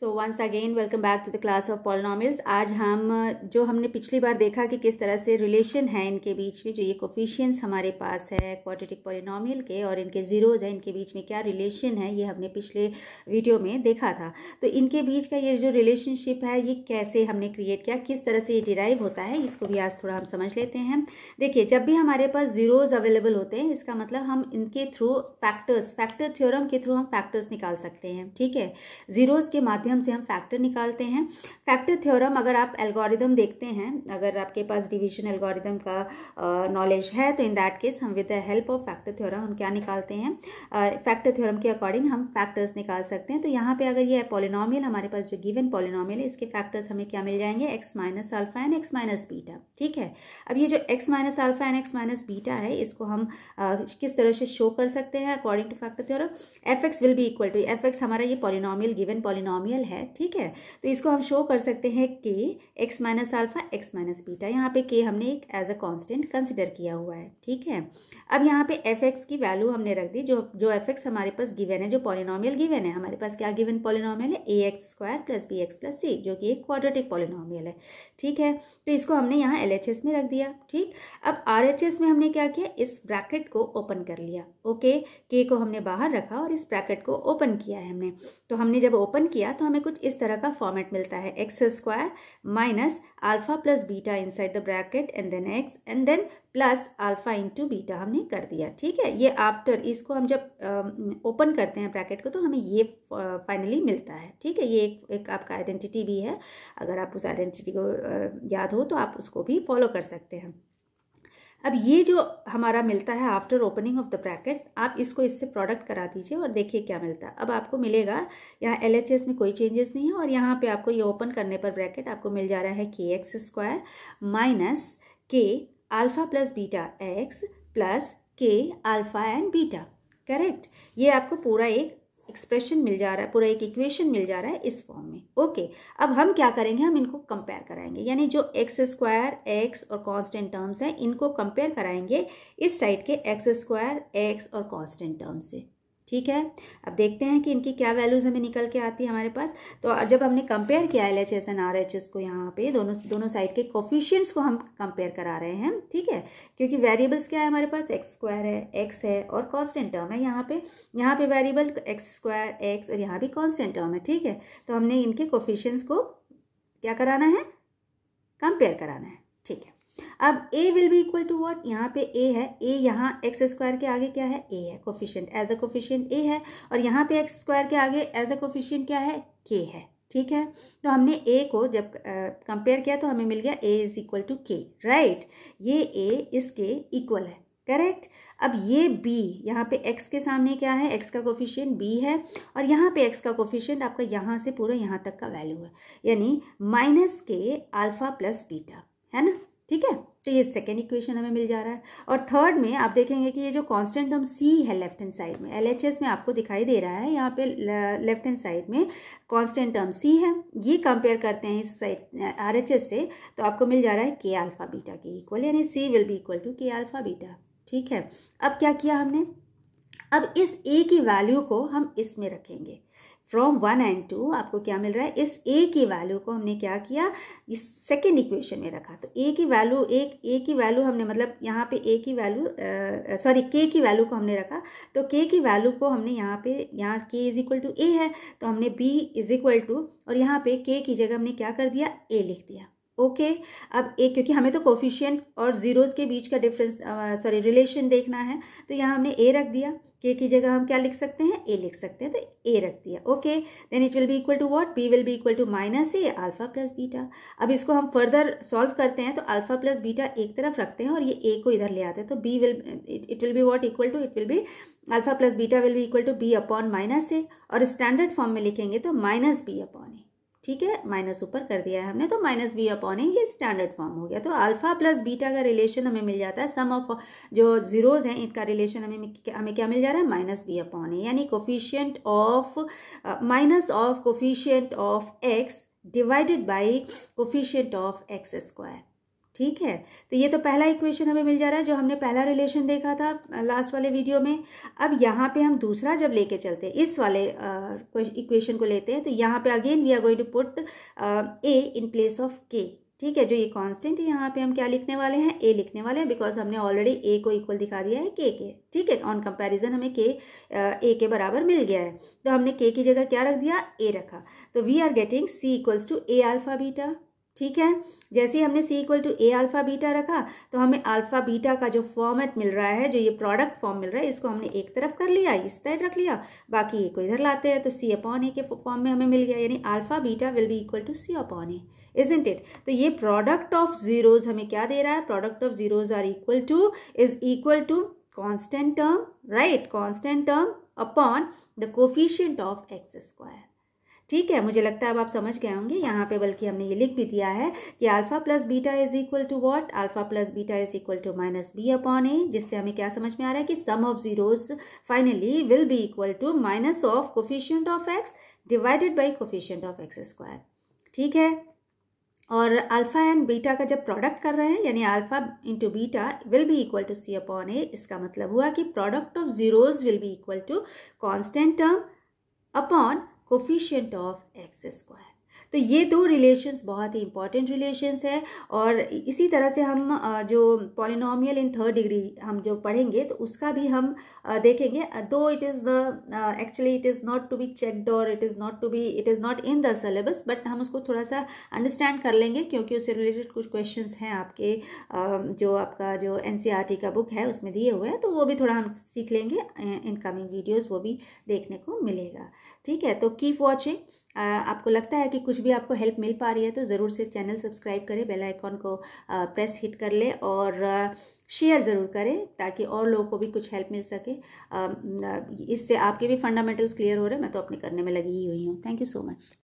so once again welcome back to the class of polynomials आज हम जो हमने पिछली बार देखा कि किस तरह से रिलेशन है इनके बीच में जो ये कोफिशियंस हमारे पास है क्वाड्रेटिक पॉलिनॉमियल के और इनके ज़ीरोज़ हैं इनके बीच में क्या रिलेशन है ये हमने पिछले वीडियो में देखा था तो इनके बीच का ये जो रिलेशनशिप है ये कैसे हमने क्रिएट किया किस तरह से ये डिराइव होता है इसको भी आज थोड़ा हम समझ लेते हैं देखिए जब भी हमारे पास ज़ीरोज़ अवेलेबल होते हैं इसका मतलब हम इनके थ्रू फैक्टर्स फैक्टर थ्योरम के थ्रू हम फैक्टर्स निकाल सकते हैं ठीक है ज़ीरोज़ के माध्यम माध्यम से हम फैक्टर निकालते हैं फैक्टर थ्योरम अगर आप एल्गोरिदम देखते हैं अगर आपके पास डिवीजन एल्गोरिदम का नॉलेज uh, है तो इन दैट केस हम with the help of factor theorem हम क्या निकालते हैं फैक्टर uh, थ्योरम के अकॉर्डिंग हम फैक्टर्स निकाल सकते हैं तो यहाँ पे अगर ये पॉलिनॉमियल हमारे पास जो गिवन पॉलिनॉमियल है इसके फैक्टर्स हमें क्या मिल जाएंगे x minus alpha and x minus beta ठीक है अब ये जो x minus alpha and x minus beta है इसको हम uh, किस तरह से शो कर सकते हैं according to factor theorem f x will be equal to f x हमारा ये पॉलिनॉमियल गिवन पॉलिनॉमियल फाइनल है ठीक है तो इसको हम शो कर सकते हैं k x minus alpha x minus beta यहाँ पे के हमने एक एज अ कांस्टेंट कंसिडर किया हुआ है ठीक है अब यहाँ पे एफ एक्स की वैल्यू हमने रख दी जो जो एफ एक्स हमारे पास गिवन है जो पॉलिनॉमियल गिवन है हमारे पास क्या गिवन पॉलिनॉमियल है a x square plus b x plus c जो कि एक क्वाड्रेटिक पॉलिनॉमियल है ठीक है तो इसको हमने यहाँ एल एच एस में रख दिया ठीक अब आर एच एस में हमने क्या किया इस ब्रैकेट को ओपन कर लिया ओके के को हमने बाहर रखा और इस ब्रैकेट को ओपन किया है हमने तो हमने जब ओपन किया तो हमें कुछ इस तरह का फॉर्मेट मिलता है x square minus alpha plus beta inside the bracket and then x and then plus in into beta हमने कर दिया ठीक है ये आफ्टर इसको हम जब ओपन करते हैं ब्रैकेट को तो हमें ये फाइनली मिलता है ठीक है ये एक, एक आपका आइडेंटिटी भी है अगर आप उस आइडेंटिटी को याद हो तो आप उसको भी फॉलो कर सकते हैं अब ये जो हमारा मिलता है after opening of the bracket आप इसको इससे प्रोडक्ट करा दीजिए और देखिए क्या मिलता है अब आपको मिलेगा यहाँ एल एच एस में कोई चेंजेस नहीं है और यहाँ पे आपको ये ओपन करने पर ब्रैकेट आपको मिल जा रहा है k x square minus k alpha plus beta x plus k alpha and beta correct ये आपको पूरा एक एक्सप्रेशन मिल जा रहा है पूरा एक इक्वेशन मिल जा रहा है इस फॉर्म में ओके अब हम क्या करेंगे हम इनको कंपेयर कराएंगे यानी जो एक्स स्क्वायर एक्स और कांस्टेंट टर्म्स हैं इनको कंपेयर कराएंगे इस साइड के एक्स स्क्वायर एक्स और कांस्टेंट टर्म्स से ठीक है अब देखते हैं कि इनकी क्या वैल्यूज़ हमें निकल के आती है हमारे पास तो जब हमने कंपेयर किया L H S and R H S को यहाँ पे दोनों दोनों साइड के कोफिशियंट्स को हम कंपेयर करा रहे हैं ठीक है क्योंकि वेरिएबल्स क्या है हमारे पास एक्स स्क्वायर है एक्स है और कॉन्स्टेंट टर्म है यहाँ पे यहाँ पे वेरिएबल एक्स स्क्वायर एक्स और यहाँ भी कॉन्स्टेंट टर्म है ठीक है तो हमने इनके कोफिशियंट्स को क्या कराना है कंपेयर कराना है ठीक है अब a will be equal to what यहाँ पे ए है ए यहाँ एक्स स्क्वायर के आगे क्या है ए है coefficient as a coefficient a है और यहाँ पे एक्स स्क्वायर के आगे एज अ कोफिशियंट क्या है के है ठीक है तो हमने ए को जब कंपेयर किया तो हमें मिल गया a is equal to k right ये ए इसके इक्वल है करेक्ट अब ये b यहाँ पे x के सामने क्या है x का कोफिशियंट b है और यहाँ पे x का कोफिशियंट आपका यहाँ से पूरा यहाँ तक का वैल्यू है यानी माइनस के अल्फ़ा प्लस बीटा है ना ठीक है तो ये सेकेंड इक्वेशन हमें मिल जा रहा है और थर्ड में आप देखेंगे कि ये जो कांस्टेंट टर्म सी है लेफ्ट हैंड साइड में एलएचएस में आपको दिखाई दे रहा है यहाँ पे लेफ्ट हैंड साइड में कांस्टेंट टर्म सी है ये कंपेयर करते हैं इस साइड आरएचएस से तो आपको मिल जा रहा है के अल्फ़ा बीटा के इक्वल यानी c will be equal to k alpha beta ठीक है अब क्या किया हमने अब इस ए की वैल्यू को हम इसमें रखेंगे फ्रॉम वन एंड टू आपको क्या मिल रहा है इस ए की वैल्यू को हमने क्या किया इस सेकेंड इक्वेशन में रखा तो ए की वैल्यू एक ए की वैल्यू हमने मतलब यहाँ पे ए की वैल्यू सॉरी के की वैल्यू को हमने रखा तो के की वैल्यू को हमने यहाँ पे यहाँ के इज इक्वल टू ए है तो हमने बी इज इक्वल टू और यहाँ पे के की जगह हमने क्या कर दिया ए लिख दिया ओके okay, अब एक क्योंकि हमें तो कोफिशियंट और ज़ीरोज़ के बीच का डिफरेंस सॉरी रिलेशन देखना है तो यहाँ हमने ए रख दिया के की जगह हम क्या लिख सकते हैं ए लिख सकते हैं तो ए रख दिया okay then it will be equal to what b will be equal to minus a alpha plus beta अब इसको हम फर्दर सॉल्व करते हैं तो अल्फा प्लस बीटा एक तरफ रखते हैं और ये ए को इधर ले आते हैं तो b will it will be what equal to it will be alpha plus beta will be equal to b upon minus a और स्टैंडर्ड फॉर्म में लिखेंगे तो माइनस बी अपॉन ए ठीक है माइनस ऊपर कर दिया है हमने तो माइनस बी अपॉन ए ये स्टैंडर्ड फॉर्म हो गया तो अल्फा प्लस बीटा का रिलेशन हमें मिल जाता है सम ऑफ जो जीरोज हैं इनका रिलेशन हमें हमें क्या मिल जा रहा है माइनस बी अपॉन ए यानी coefficient of minus of coefficient of x divided by coefficient of x square ठीक है तो ये तो पहला इक्वेशन हमें मिल जा रहा है जो हमने पहला रिलेशन देखा था लास्ट वाले वीडियो में अब यहाँ पे हम दूसरा जब लेके चलते हैं इस वाले इक्वेशन को लेते हैं तो यहाँ पे again we are going to put a in place of k ठीक है जो ये कांस्टेंट है यहाँ पे हम क्या लिखने वाले हैं ए लिखने वाले हैं बिकॉज हमने ऑलरेडी ए को इक्वल दिखा दिया है के के ठीक है ऑन कंपैरिजन हमें के ए के बराबर मिल गया है तो हमने के की जगह क्या रख दिया ए रखा तो we are getting c equals to a alpha beta ठीक है जैसे हमने c equal to a alpha beta रखा तो हमें अल्फ़ा बीटा का जो फॉर्मेट मिल रहा है जो ये प्रोडक्ट फॉर्म मिल रहा है इसको हमने एक तरफ कर लिया इस साइड रख लिया बाकी ये को इधर लाते हैं तो सी अपॉन ए के फॉर्म में हमें मिल गया यानी alpha beta will be equal to c upon a isn't it तो ये प्रोडक्ट ऑफ जीरोज हमें क्या दे रहा है product of zeros are equal to is equal to constant term right constant term upon the coefficient of x square ठीक है मुझे लगता है अब आप समझ गए होंगे यहाँ पे बल्कि हमने ये लिख भी दिया है कि alpha plus beta is equal to what alpha plus beta is equal to minus b upon a जिससे हमें क्या समझ में आ रहा है कि sum of zeros finally will be equal to minus of coefficient of x divided by coefficient of x square ठीक है और अल्फ़ा एंड बीटा का जब प्रोडक्ट कर रहे हैं यानी alpha into beta will be equal to c upon a इसका मतलब हुआ कि product of zeros will be equal to constant term upon coefficient of x square तो ये दो रिलेशंस बहुत ही इंपॉर्टेंट रिलेशंस है और इसी तरह से हम जो पॉलिनॉमियल इन थर्ड डिग्री हम जो पढ़ेंगे तो उसका भी हम देखेंगे though it is the actually it is not to be checked और it is not to be it is not in the syllabus but हम उसको थोड़ा सा अंडरस्टैंड कर लेंगे क्योंकि उससे रिलेटेड कुछ क्वेश्चन हैं आपके जो आपका जो एन e का बुक है उसमें दिए हुए हैं तो वो भी थोड़ा हम सीख लेंगे इन कमिंग वीडियोज़ वो भी देखने को मिलेगा ठीक है तो कीप वॉचिंग आपको लगता है कि कुछ भी आपको हेल्प मिल पा रही है तो ज़रूर से चैनल सब्सक्राइब करें बेल आइकॉन को प्रेस हिट कर लें और शेयर ज़रूर करें ताकि और लोगों को भी कुछ हेल्प मिल सके इससे आपके भी फंडामेंटल्स क्लियर हो रहे हैं मैं तो अपने करने में लगी ही हुई हूँ थैंक यू सो मच